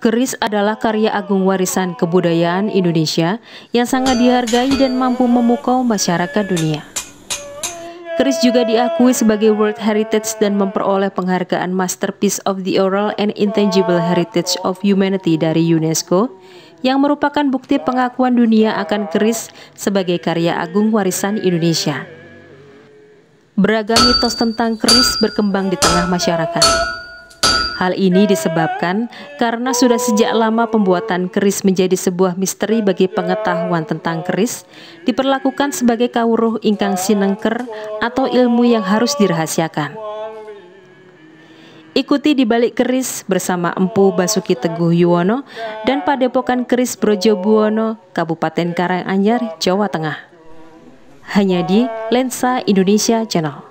Keris adalah karya agung warisan kebudayaan Indonesia yang sangat dihargai dan mampu memukau masyarakat dunia. Keris juga diakui sebagai World Heritage dan memperoleh penghargaan Masterpiece of the Oral and Intangible Heritage of Humanity dari UNESCO yang merupakan bukti pengakuan dunia akan keris sebagai karya agung warisan Indonesia. Beragam mitos tentang keris berkembang di tengah masyarakat. Hal ini disebabkan karena sudah sejak lama pembuatan keris menjadi sebuah misteri bagi pengetahuan tentang keris, diperlakukan sebagai kawruh ingkang sinengker atau ilmu yang harus dirahasiakan. Ikuti di balik keris bersama Empu Basuki Teguh Yuwono dan Padepokan Keris Brojo Buwono, Kabupaten Karanganyar, Jawa Tengah. Hanya di Lensa Indonesia Channel.